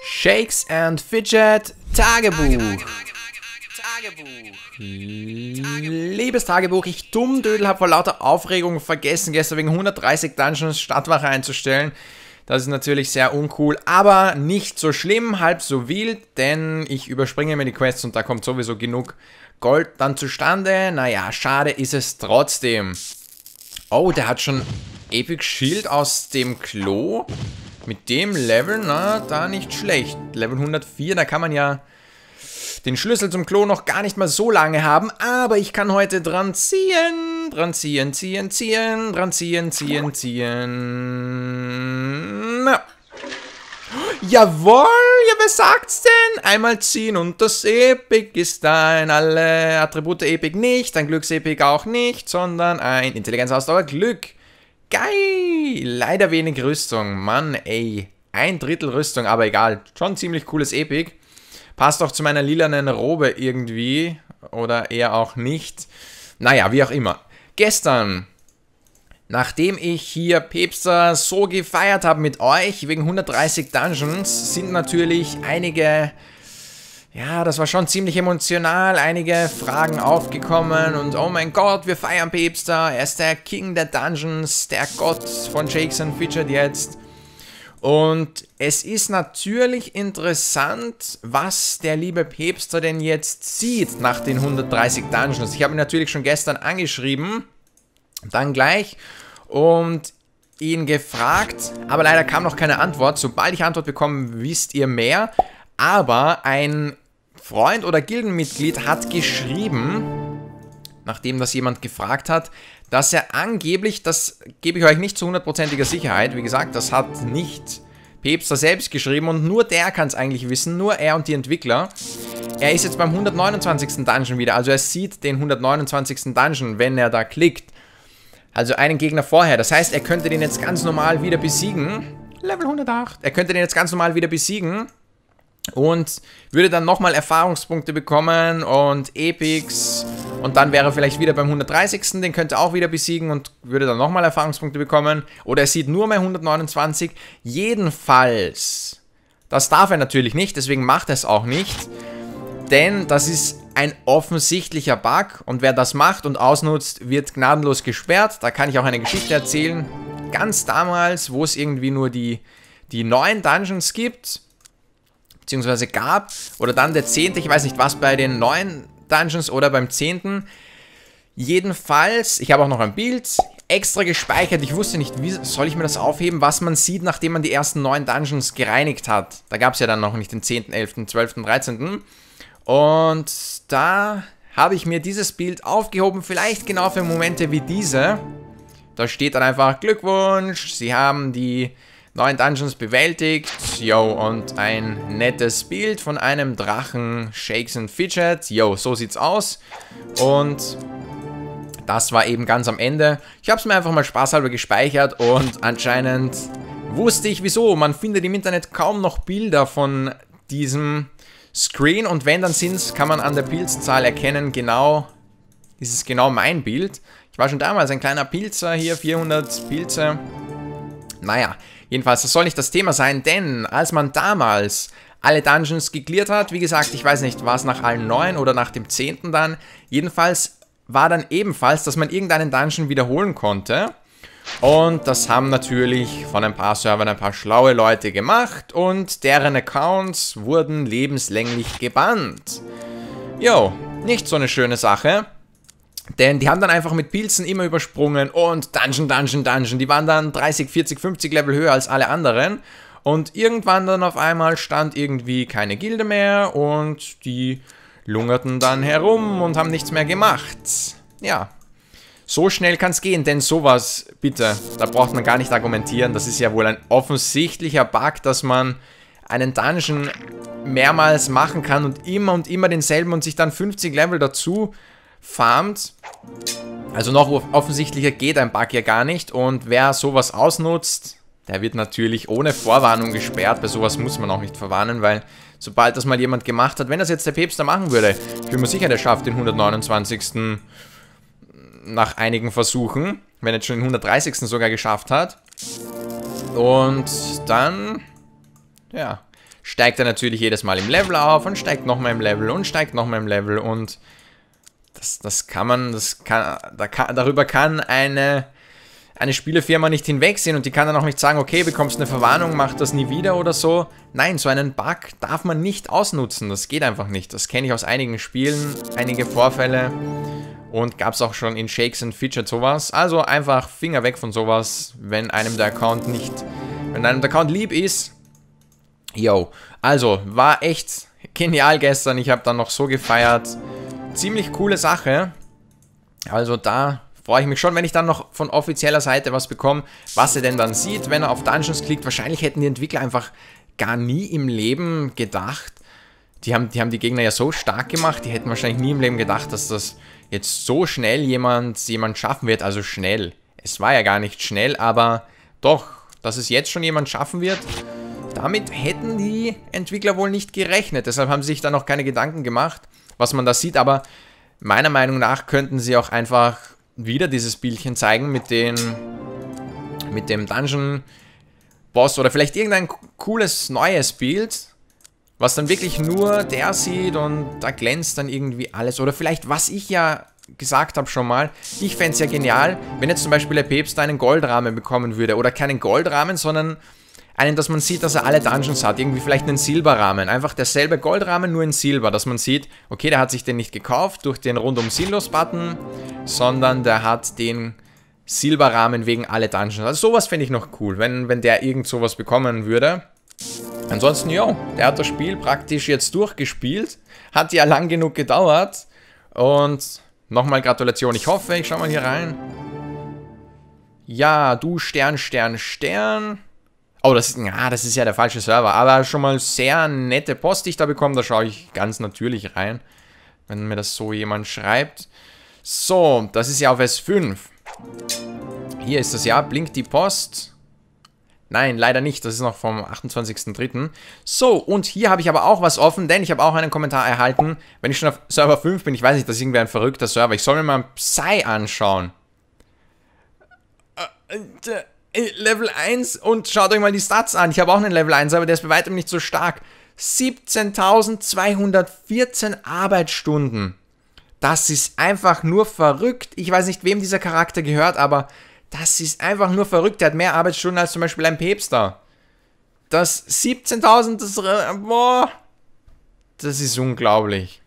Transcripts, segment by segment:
Shakes and Fidget Tagebuch. Tagebuch. Liebes Tagebuch, ich dummdödel habe vor lauter Aufregung vergessen, gestern wegen 130 Dungeons Stadtwache einzustellen. Das ist natürlich sehr uncool, aber nicht so schlimm, halb so wild, denn ich überspringe mir die Quests und da kommt sowieso genug Gold dann zustande. Naja, schade ist es trotzdem. Oh, der hat schon Epic Shield aus dem Klo. Mit dem Level, na, da nicht schlecht. Level 104, da kann man ja den Schlüssel zum Klo noch gar nicht mal so lange haben, aber ich kann heute dran ziehen, dran ziehen, ziehen, ziehen, dran ziehen, ziehen, ziehen. Na. Jawohl, ja, wer sagt's denn? Einmal ziehen und das Epic ist dein. alle Attribute Epic nicht, ein Glücksepic auch nicht, sondern ein Intelligenz, Ausdauer, Glück. Geil! Leider wenig Rüstung. Mann, ey. Ein Drittel Rüstung, aber egal. Schon ziemlich cooles Epic. Passt auch zu meiner lilanen Robe irgendwie. Oder eher auch nicht. Naja, wie auch immer. Gestern, nachdem ich hier Pepster so gefeiert habe mit euch, wegen 130 Dungeons, sind natürlich einige ja, das war schon ziemlich emotional. Einige Fragen aufgekommen und oh mein Gott, wir feiern Pepster. Er ist der King der Dungeons, der Gott von Shakes and Fidget jetzt. Und es ist natürlich interessant, was der liebe Pepster denn jetzt sieht nach den 130 Dungeons. Ich habe ihn natürlich schon gestern angeschrieben, dann gleich, und ihn gefragt, aber leider kam noch keine Antwort. Sobald ich Antwort bekomme, wisst ihr mehr. Aber ein Freund oder Gildenmitglied hat geschrieben, nachdem das jemand gefragt hat, dass er angeblich, das gebe ich euch nicht zu hundertprozentiger Sicherheit, wie gesagt, das hat nicht Pepster selbst geschrieben und nur der kann es eigentlich wissen, nur er und die Entwickler. Er ist jetzt beim 129. Dungeon wieder, also er sieht den 129. Dungeon, wenn er da klickt. Also einen Gegner vorher, das heißt, er könnte den jetzt ganz normal wieder besiegen. Level 108. Er könnte den jetzt ganz normal wieder besiegen und würde dann nochmal Erfahrungspunkte bekommen und Epics und dann wäre er vielleicht wieder beim 130. Den könnte er auch wieder besiegen und würde dann nochmal Erfahrungspunkte bekommen. Oder er sieht nur mehr 129. Jedenfalls, das darf er natürlich nicht, deswegen macht er es auch nicht. Denn das ist ein offensichtlicher Bug und wer das macht und ausnutzt, wird gnadenlos gesperrt. Da kann ich auch eine Geschichte erzählen. Ganz damals, wo es irgendwie nur die, die neuen Dungeons gibt beziehungsweise gab. Oder dann der zehnte, ich weiß nicht was, bei den neuen Dungeons oder beim zehnten. Jedenfalls, ich habe auch noch ein Bild extra gespeichert. Ich wusste nicht, wie soll ich mir das aufheben, was man sieht, nachdem man die ersten neun Dungeons gereinigt hat. Da gab es ja dann noch nicht den 10., 11., 12., 13. Und da habe ich mir dieses Bild aufgehoben, vielleicht genau für Momente wie diese. Da steht dann einfach Glückwunsch, Sie haben die neun Dungeons bewältigt. Yo, und ein nettes Bild von einem Drachen. Shakes and Fidget. Yo, so sieht's aus. Und das war eben ganz am Ende. Ich habe es mir einfach mal spaßhalber gespeichert und anscheinend wusste ich wieso. Man findet im Internet kaum noch Bilder von diesem Screen und wenn dann sind's, kann man an der Pilzzahl erkennen, genau, ist es genau mein Bild. Ich war schon damals ein kleiner Pilzer, hier 400 Pilze. Naja, Jedenfalls, das soll nicht das Thema sein, denn als man damals alle Dungeons geklärt hat, wie gesagt, ich weiß nicht, war es nach allen neun oder nach dem zehnten dann, jedenfalls war dann ebenfalls, dass man irgendeinen Dungeon wiederholen konnte. Und das haben natürlich von ein paar Servern ein paar schlaue Leute gemacht und deren Accounts wurden lebenslänglich gebannt. Jo, nicht so eine schöne Sache. Denn die haben dann einfach mit Pilzen immer übersprungen und Dungeon, Dungeon, Dungeon. Die waren dann 30, 40, 50 Level höher als alle anderen. Und irgendwann dann auf einmal stand irgendwie keine Gilde mehr und die lungerten dann herum und haben nichts mehr gemacht. Ja, so schnell kann es gehen, denn sowas, bitte, da braucht man gar nicht argumentieren. Das ist ja wohl ein offensichtlicher Bug, dass man einen Dungeon mehrmals machen kann und immer und immer denselben und sich dann 50 Level dazu farmt. Also noch offensichtlicher geht ein Bug ja gar nicht. Und wer sowas ausnutzt, der wird natürlich ohne Vorwarnung gesperrt. Bei sowas muss man auch nicht verwarnen, weil sobald das mal jemand gemacht hat, wenn das jetzt der Päpster machen würde, ich bin mir sicher, der schafft den 129. nach einigen Versuchen, wenn er jetzt schon den 130. sogar geschafft hat. Und dann, ja, steigt er natürlich jedes Mal im Level auf und steigt nochmal im Level und steigt nochmal im Level und das, das kann man, das kann, da kann, darüber kann eine, eine Spielefirma nicht hinwegsehen und die kann dann auch nicht sagen, okay, bekommst eine Verwarnung, mach das nie wieder oder so. Nein, so einen Bug darf man nicht ausnutzen, das geht einfach nicht. Das kenne ich aus einigen Spielen, einige Vorfälle und gab es auch schon in Shakes and Featured sowas. Also einfach Finger weg von sowas, wenn einem der Account nicht, wenn einem der Account lieb ist. Yo, also war echt genial gestern, ich habe dann noch so gefeiert ziemlich coole Sache. Also da freue ich mich schon, wenn ich dann noch von offizieller Seite was bekomme, was er denn dann sieht, wenn er auf Dungeons klickt. Wahrscheinlich hätten die Entwickler einfach gar nie im Leben gedacht, die haben, die haben die Gegner ja so stark gemacht, die hätten wahrscheinlich nie im Leben gedacht, dass das jetzt so schnell jemand, jemand schaffen wird. Also schnell. Es war ja gar nicht schnell, aber doch, dass es jetzt schon jemand schaffen wird, damit hätten die Entwickler wohl nicht gerechnet. Deshalb haben sie sich da noch keine Gedanken gemacht was man da sieht. Aber meiner Meinung nach könnten sie auch einfach wieder dieses Bildchen zeigen mit, den, mit dem Dungeon Boss oder vielleicht irgendein cooles neues Bild, was dann wirklich nur der sieht und da glänzt dann irgendwie alles. Oder vielleicht, was ich ja gesagt habe schon mal, ich fände es ja genial, wenn jetzt zum Beispiel der Päpst einen Goldrahmen bekommen würde. Oder keinen Goldrahmen, sondern einen, dass man sieht, dass er alle Dungeons hat. Irgendwie vielleicht einen Silberrahmen. Einfach derselbe Goldrahmen, nur in Silber. Dass man sieht, okay, der hat sich den nicht gekauft durch den rundum Sinnlos-Button, sondern der hat den Silberrahmen wegen alle Dungeons. Also sowas finde ich noch cool, wenn, wenn der irgend sowas bekommen würde. Ansonsten, ja, der hat das Spiel praktisch jetzt durchgespielt. Hat ja lang genug gedauert. Und nochmal Gratulation. Ich hoffe, ich schau mal hier rein. Ja, du Stern, Stern, Stern. Oh, das ist, ja, das ist ja der falsche Server. Aber schon mal sehr nette Post, die ich da bekomme. Da schaue ich ganz natürlich rein, wenn mir das so jemand schreibt. So, das ist ja auf S5. Hier ist das ja. Blinkt die Post. Nein, leider nicht. Das ist noch vom 28.03. So, und hier habe ich aber auch was offen, denn ich habe auch einen Kommentar erhalten. Wenn ich schon auf Server 5 bin, ich weiß nicht, das ist irgendwie ein verrückter Server. Ich soll mir mal Psy anschauen. Äh, Äh, Level 1 und schaut euch mal die Stats an. Ich habe auch einen Level 1, aber der ist bei weitem nicht so stark. 17.214 Arbeitsstunden. Das ist einfach nur verrückt. Ich weiß nicht, wem dieser Charakter gehört, aber das ist einfach nur verrückt. Der hat mehr Arbeitsstunden als zum Beispiel ein Päpster. Das 17.000, das, äh, das ist unglaublich.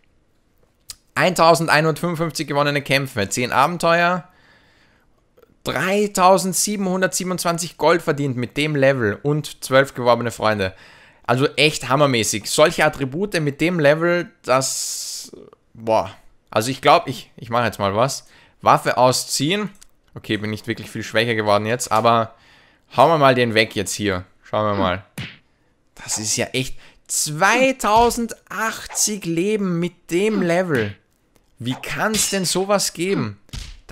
1155 gewonnene Kämpfe, 10 Abenteuer, 3727 Gold verdient mit dem Level und 12 geworbene Freunde. Also echt hammermäßig. Solche Attribute mit dem Level, das... Boah. Also ich glaube, ich, ich mache jetzt mal was. Waffe ausziehen. Okay, bin nicht wirklich viel schwächer geworden jetzt, aber hauen wir mal den weg jetzt hier. Schauen wir mal. Das ist ja echt... 2080 Leben mit dem Level. Wie kann es denn sowas geben?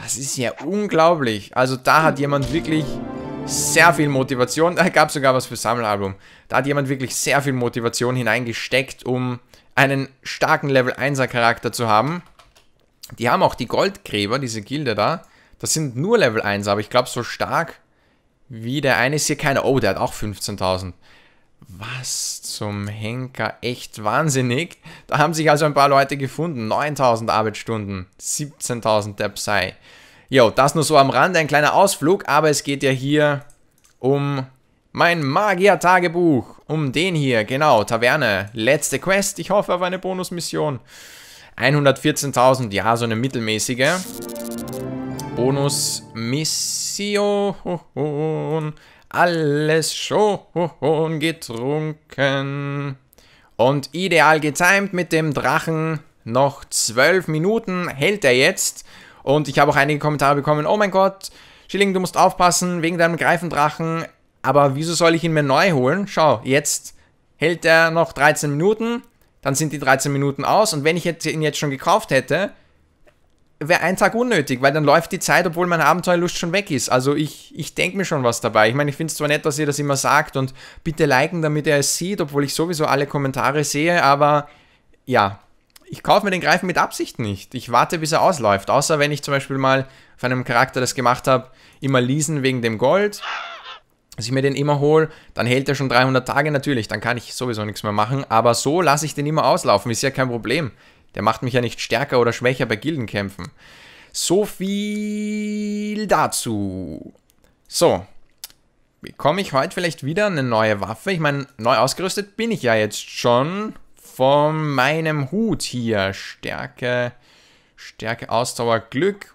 Das ist ja unglaublich. Also da hat jemand wirklich sehr viel Motivation. Da gab es sogar was für Sammelalbum. Da hat jemand wirklich sehr viel Motivation hineingesteckt, um einen starken Level 1er Charakter zu haben. Die haben auch die Goldgräber, diese Gilde da. Das sind nur Level 1, aber ich glaube so stark wie der eine ist hier keiner. Oh, der hat auch 15.000. Was zum Henker, echt wahnsinnig. Da haben sich also ein paar Leute gefunden. 9000 Arbeitsstunden, 17.000 der Psy. Jo, das nur so am Rand, ein kleiner Ausflug, aber es geht ja hier um mein Magier-Tagebuch. Um den hier, genau, Taverne. Letzte Quest, ich hoffe auf eine Bonusmission. 114.000, ja, so eine mittelmäßige. Bonusmission. mission alles schon getrunken. Und ideal getimt mit dem Drachen. Noch zwölf Minuten hält er jetzt. Und ich habe auch einige Kommentare bekommen. Oh mein Gott, Schilling, du musst aufpassen wegen deinem Greifendrachen. Aber wieso soll ich ihn mir neu holen? Schau, jetzt hält er noch 13 Minuten. Dann sind die 13 Minuten aus. Und wenn ich ihn jetzt schon gekauft hätte, wäre ein Tag unnötig, weil dann läuft die Zeit, obwohl meine Abenteuerlust schon weg ist. Also ich, ich denke mir schon was dabei. Ich meine, ich finde es zwar nett, dass ihr das immer sagt und bitte liken, damit er es sieht, obwohl ich sowieso alle Kommentare sehe, aber ja, ich kaufe mir den Greifen mit Absicht nicht. Ich warte, bis er ausläuft. Außer wenn ich zum Beispiel mal von einem Charakter das gemacht habe, immer leasen wegen dem Gold, dass ich mir den immer hole, dann hält er schon 300 Tage natürlich, dann kann ich sowieso nichts mehr machen, aber so lasse ich den immer auslaufen, ist ja kein Problem. Der macht mich ja nicht stärker oder schwächer bei Gildenkämpfen. So viel dazu. So. Bekomme ich heute vielleicht wieder eine neue Waffe? Ich meine, neu ausgerüstet bin ich ja jetzt schon von meinem Hut hier. Stärke, Stärke, Ausdauer, Glück.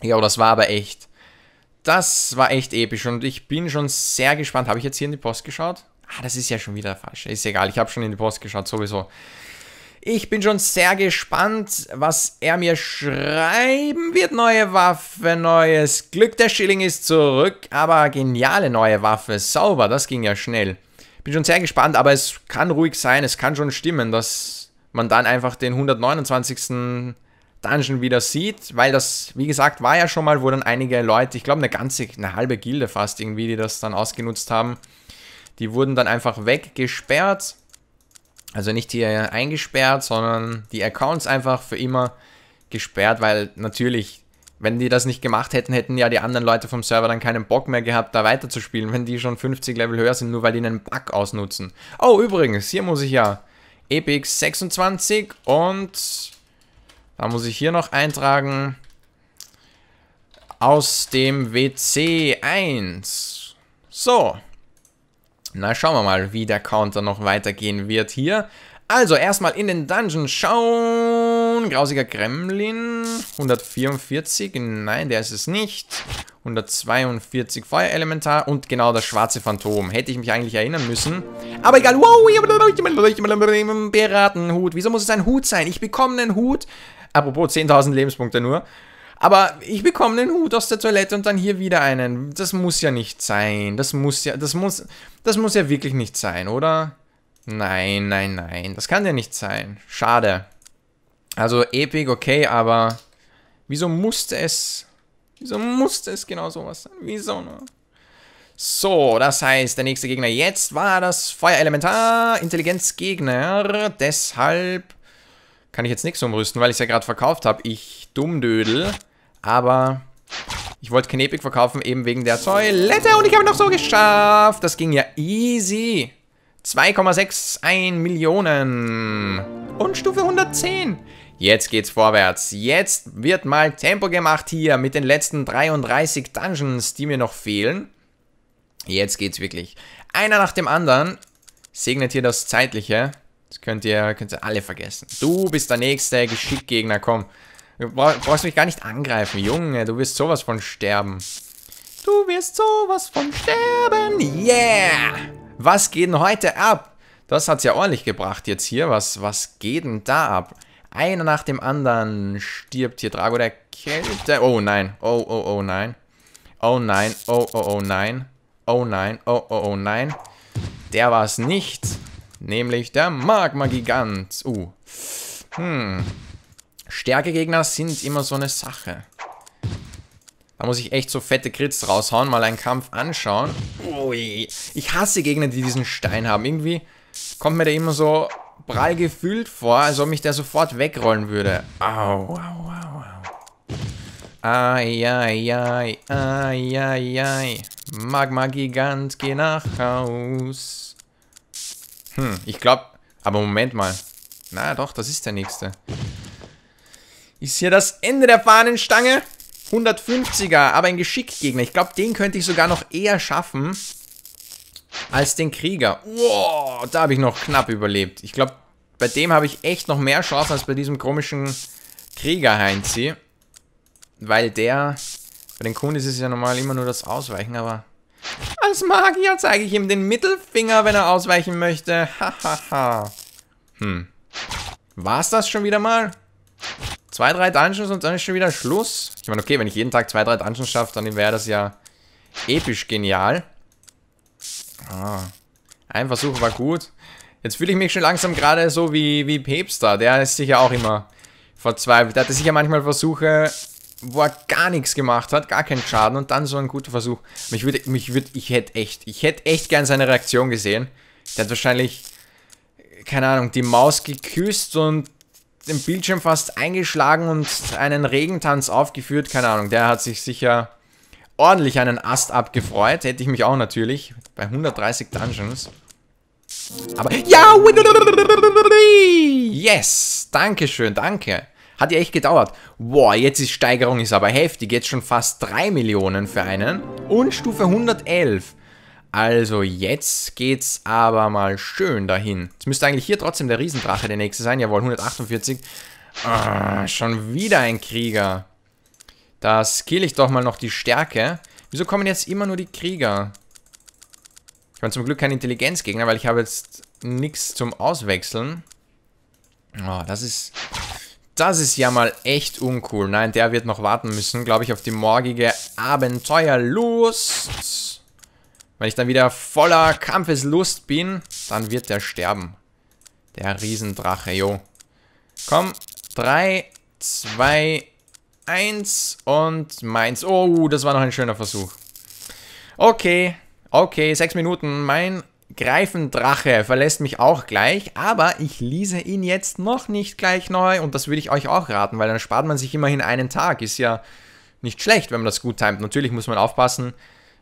Ja, das war aber echt. Das war echt episch und ich bin schon sehr gespannt. Habe ich jetzt hier in die Post geschaut? Ah, das ist ja schon wieder falsch. Ist egal, ich habe schon in die Post geschaut, sowieso. Ich bin schon sehr gespannt, was er mir schreiben wird. Neue Waffe, neues Glück. Der Schilling ist zurück, aber geniale neue Waffe. Sauber, das ging ja schnell. Bin schon sehr gespannt, aber es kann ruhig sein, es kann schon stimmen, dass man dann einfach den 129. Dungeon wieder sieht, weil das, wie gesagt, war ja schon mal, wo dann einige Leute, ich glaube eine ganze, eine halbe Gilde fast irgendwie, die das dann ausgenutzt haben, die wurden dann einfach weggesperrt. Also nicht hier eingesperrt, sondern die Accounts einfach für immer gesperrt, weil natürlich, wenn die das nicht gemacht hätten, hätten ja die anderen Leute vom Server dann keinen Bock mehr gehabt, da weiterzuspielen, wenn die schon 50 Level höher sind, nur weil die einen Bug ausnutzen. Oh, übrigens, hier muss ich ja Epic 26 und da muss ich hier noch eintragen aus dem WC 1. So, na, schauen wir mal, wie der Counter noch weitergehen wird hier. Also, erstmal in den Dungeon schauen. Grausiger Gremlin. 144. Nein, der ist es nicht. 142 Feuerelementar und genau das schwarze Phantom. Hätte ich mich eigentlich erinnern müssen. Aber egal. Wow, Piratenhut. Wieso muss es ein Hut sein? Ich bekomme einen Hut. Apropos 10.000 Lebenspunkte nur. Aber ich bekomme einen Hut aus der Toilette und dann hier wieder einen. Das muss ja nicht sein. Das muss ja, das muss, das muss ja wirklich nicht sein, oder? Nein, nein, nein. Das kann ja nicht sein. Schade. Also Epic, okay, aber wieso musste es, wieso musste es genau sowas sein? Wieso nur? So, das heißt, der nächste Gegner jetzt war das Feuerelementar, Intelligenzgegner. Deshalb kann ich jetzt nichts umrüsten, weil ich es ja gerade verkauft habe. Ich Dummdödel. Aber ich wollte Knepik verkaufen, eben wegen der Toilette. Und ich habe noch so geschafft. Das ging ja easy. 2,61 Millionen. Und Stufe 110. Jetzt geht's vorwärts. Jetzt wird mal Tempo gemacht hier mit den letzten 33 Dungeons, die mir noch fehlen. Jetzt geht's wirklich. Einer nach dem anderen segnet hier das Zeitliche. Das könnt ihr, könnt ihr alle vergessen. Du bist der nächste Geschickgegner, komm. Du brauchst mich gar nicht angreifen, Junge. Du wirst sowas von sterben. Du wirst sowas von sterben. Yeah! Was geht denn heute ab? Das hat's ja ordentlich gebracht jetzt hier. Was, was geht denn da ab? Einer nach dem anderen stirbt hier Drago der Kälte. Oh nein. Oh, oh, oh nein. Oh nein. Oh, oh, oh nein. Oh nein. Oh, oh, oh nein. Der war's nicht. Nämlich der Magma-Gigant. Uh. Hm. Stärkegegner sind immer so eine Sache. Da muss ich echt so fette Krits raushauen, mal einen Kampf anschauen. Ui. Oh ich hasse Gegner, die diesen Stein haben. Irgendwie kommt mir der immer so prall gefühlt vor, als ob mich der sofort wegrollen würde. Au, au, au, au. Ai, ai, ai, ai, ai, ai. Magma-Gigant, geh nach Haus. Hm, ich glaube... Aber Moment mal. Na doch, das ist der nächste. Ist hier das Ende der Fahnenstange. 150er, aber ein Geschickgegner. Ich glaube, den könnte ich sogar noch eher schaffen als den Krieger. Wow, da habe ich noch knapp überlebt. Ich glaube, bei dem habe ich echt noch mehr Chance als bei diesem komischen Krieger Heinzi. Weil der, bei den Kunden ist es ja normal immer nur das Ausweichen, aber als Magier zeige ich ihm den Mittelfinger, wenn er ausweichen möchte. Hahaha. hm. War's das schon wieder mal? Zwei, drei Dungeons und dann ist schon wieder Schluss. Ich meine, okay, wenn ich jeden Tag zwei, drei Dungeons schaffe, dann wäre das ja episch genial. Ah, ein Versuch war gut. Jetzt fühle ich mich schon langsam gerade so wie, wie Pepster. Der ist sicher auch immer verzweifelt. Der hatte sicher manchmal Versuche, wo er gar nichts gemacht hat, gar keinen Schaden und dann so ein guter Versuch. Mich würde, mich würde, ich hätte echt, ich hätte echt gern seine Reaktion gesehen. Der hat wahrscheinlich, keine Ahnung, die Maus geküsst und den Bildschirm fast eingeschlagen und einen Regentanz aufgeführt. Keine Ahnung, der hat sich sicher ordentlich einen Ast abgefreut. Hätte ich mich auch natürlich. Bei 130 Dungeons. Aber, ja! Yes! danke schön, danke. Hat ja echt gedauert. Boah, jetzt ist Steigerung ist aber heftig. Jetzt schon fast 3 Millionen für einen. Und Stufe 111. Also jetzt geht's aber mal schön dahin. Jetzt müsste eigentlich hier trotzdem der Riesendrache der nächste sein. Jawohl, 148. Ah, schon wieder ein Krieger. Da skill ich doch mal noch die Stärke. Wieso kommen jetzt immer nur die Krieger? Ich meine zum Glück kein Intelligenzgegner, weil ich habe jetzt nichts zum Auswechseln. Oh, das ist... Das ist ja mal echt uncool. Nein, der wird noch warten müssen, glaube ich, auf die morgige Abenteuerlust. Wenn ich dann wieder voller Kampfeslust bin, dann wird der sterben. Der Riesendrache, jo. Komm, 3, 2, 1 und meins. Oh, das war noch ein schöner Versuch. Okay, okay, 6 Minuten. Mein Greifendrache verlässt mich auch gleich, aber ich lese ihn jetzt noch nicht gleich neu und das würde ich euch auch raten, weil dann spart man sich immerhin einen Tag. Ist ja nicht schlecht, wenn man das gut timet. Natürlich muss man aufpassen,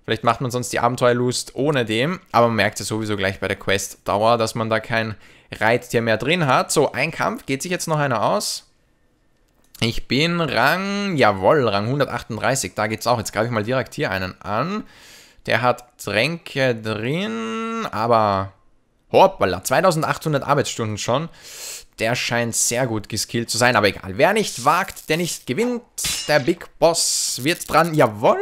Vielleicht macht man sonst die Abenteuerlust ohne dem, aber man merkt es sowieso gleich bei der Questdauer, dass man da kein Reittier mehr drin hat. So, ein Kampf, geht sich jetzt noch einer aus? Ich bin Rang, jawohl, Rang 138, da geht's auch. Jetzt greife ich mal direkt hier einen an. Der hat Tränke drin, aber hoppala, 2800 Arbeitsstunden schon. Der scheint sehr gut geskillt zu sein, aber egal. Wer nicht wagt, der nicht gewinnt. Der Big Boss wird dran, jawohl.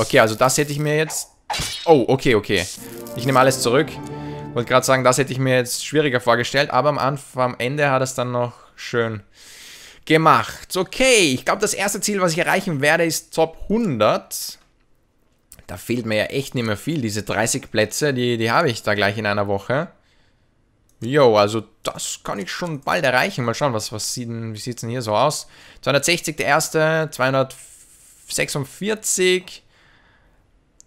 Okay, also das hätte ich mir jetzt... Oh, okay, okay. Ich nehme alles zurück. Wollte gerade sagen, das hätte ich mir jetzt schwieriger vorgestellt, aber am, Anfang, am Ende hat es dann noch schön gemacht. Okay, ich glaube, das erste Ziel, was ich erreichen werde, ist Top 100. Da fehlt mir ja echt nicht mehr viel. Diese 30 Plätze, die, die habe ich da gleich in einer Woche. Jo, also das kann ich schon bald erreichen. Mal schauen, was, was sieht denn, wie sieht es denn hier so aus? 260 der erste, 246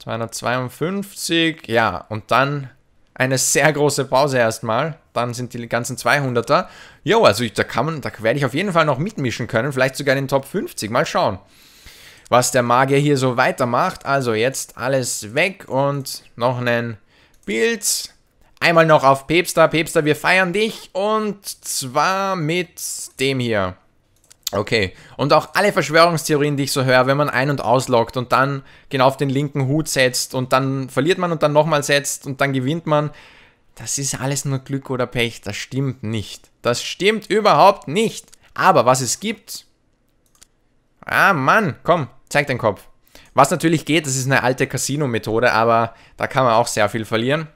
252, ja, und dann eine sehr große Pause erstmal. Dann sind die ganzen 200er. Jo, also ich, da kann man, da werde ich auf jeden Fall noch mitmischen können, vielleicht sogar in den Top 50. Mal schauen, was der Magier hier so weitermacht. Also jetzt alles weg und noch einen Bild. Einmal noch auf Pepster. Pepster, wir feiern dich und zwar mit dem hier. Okay. Und auch alle Verschwörungstheorien, die ich so höre, wenn man ein- und ausloggt und dann genau auf den linken Hut setzt und dann verliert man und dann nochmal setzt und dann gewinnt man, das ist alles nur Glück oder Pech. Das stimmt nicht. Das stimmt überhaupt nicht. Aber was es gibt. Ah, Mann, komm, zeig deinen Kopf. Was natürlich geht, das ist eine alte Casino-Methode, aber da kann man auch sehr viel verlieren.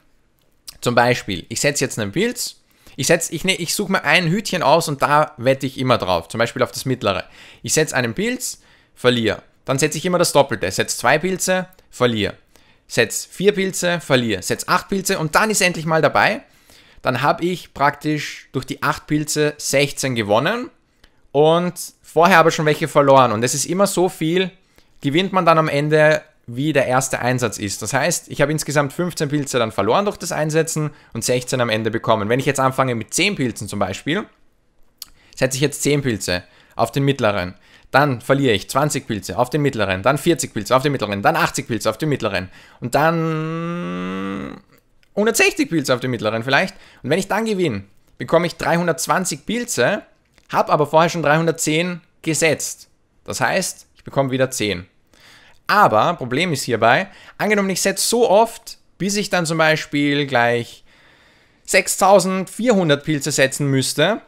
Zum Beispiel, ich setze jetzt einen Pilz ich, ich, ne, ich suche mir ein Hütchen aus und da wette ich immer drauf. Zum Beispiel auf das mittlere. Ich setze einen Pilz, verliere. Dann setze ich immer das Doppelte. Setze zwei Pilze, verliere. Setze vier Pilze, verliere. Setze acht Pilze und dann ist endlich mal dabei. Dann habe ich praktisch durch die acht Pilze 16 gewonnen und vorher aber schon welche verloren. Und es ist immer so viel, gewinnt man dann am Ende wie der erste Einsatz ist. Das heißt, ich habe insgesamt 15 Pilze dann verloren durch das Einsetzen und 16 am Ende bekommen. Wenn ich jetzt anfange mit 10 Pilzen zum Beispiel, setze ich jetzt 10 Pilze auf den mittleren. Dann verliere ich 20 Pilze auf den mittleren, dann 40 Pilze auf den mittleren, dann 80 Pilze auf den mittleren und dann 160 Pilze auf den mittleren vielleicht. Und wenn ich dann gewinne, bekomme ich 320 Pilze, habe aber vorher schon 310 gesetzt. Das heißt, ich bekomme wieder 10. Aber, Problem ist hierbei, angenommen ich setze so oft, bis ich dann zum Beispiel gleich 6400 Pilze setzen müsste,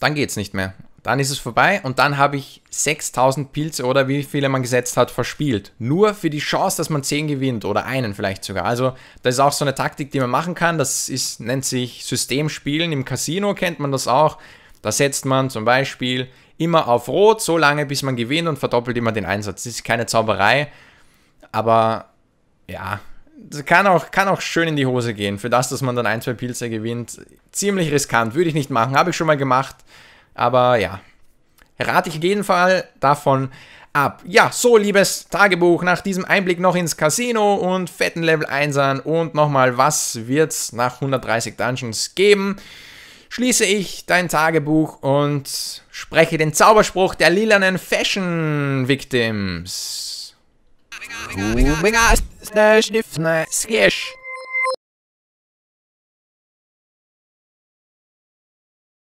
dann geht es nicht mehr. Dann ist es vorbei und dann habe ich 6000 Pilze oder wie viele man gesetzt hat, verspielt. Nur für die Chance, dass man 10 gewinnt oder einen vielleicht sogar. Also, das ist auch so eine Taktik, die man machen kann. Das ist, nennt sich Systemspielen. Im Casino kennt man das auch. Da setzt man zum Beispiel immer auf Rot, so lange bis man gewinnt und verdoppelt immer den Einsatz. Das ist keine Zauberei, aber ja, kann auch, kann auch schön in die Hose gehen. Für das, dass man dann ein, zwei Pilze gewinnt, ziemlich riskant. Würde ich nicht machen, habe ich schon mal gemacht, aber ja, rate ich jeden Fall davon ab. Ja, so liebes Tagebuch, nach diesem Einblick noch ins Casino und fetten Level 1 an und nochmal, was wird es nach 130 Dungeons geben? schließe ich dein Tagebuch und spreche den Zauberspruch der lilanen Fashion Victims.